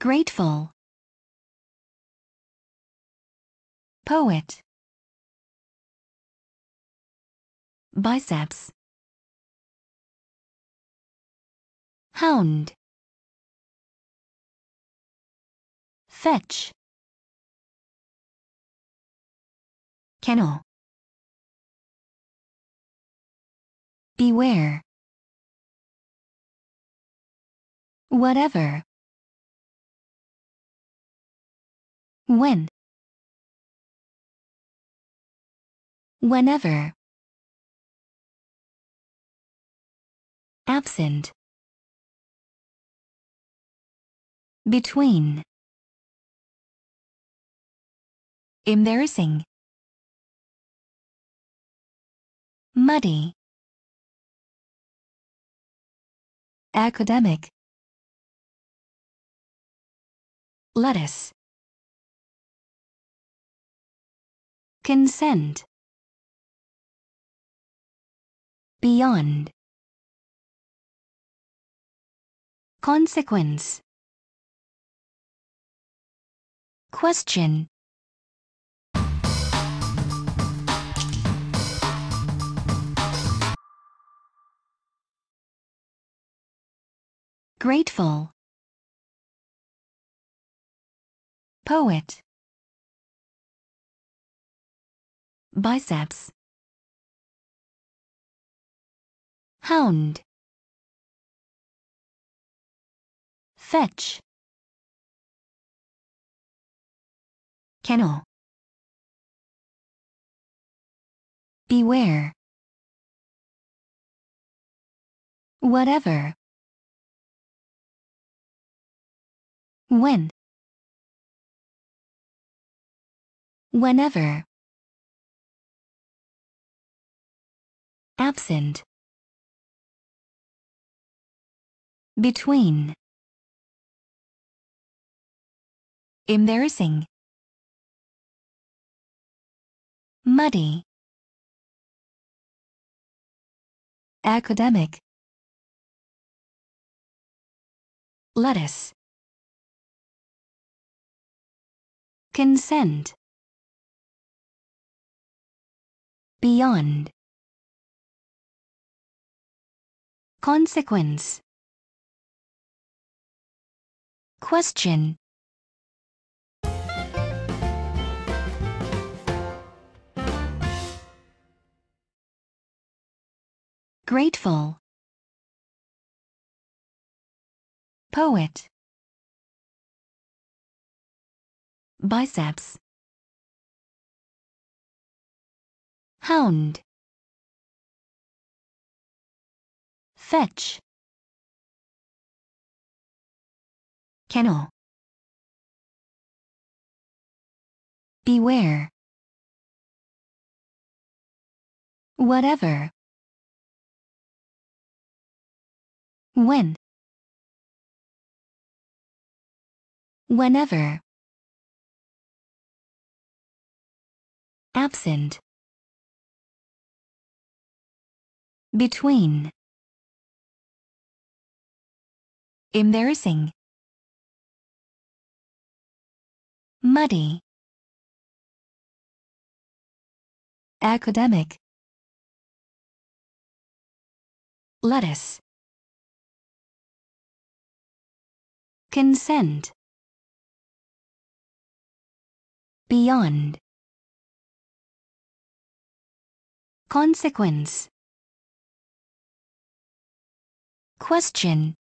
Grateful. Poet. Biceps. Hound. Fetch. Kennel. Beware. Whatever. When. Whenever. Absent. Between. Embarrassing. Muddy. Academic. Lettuce. Consent. Beyond. Consequence. Question. Grateful. Poet. biceps hound fetch kennel beware whatever when whenever absent between embarrassing muddy academic lettuce consent beyond Consequence Question Grateful Poet Biceps Hound fetch kennel beware whatever when whenever absent between Embarrassing. Muddy. Academic. Lettuce. Consent. Beyond. Consequence. Question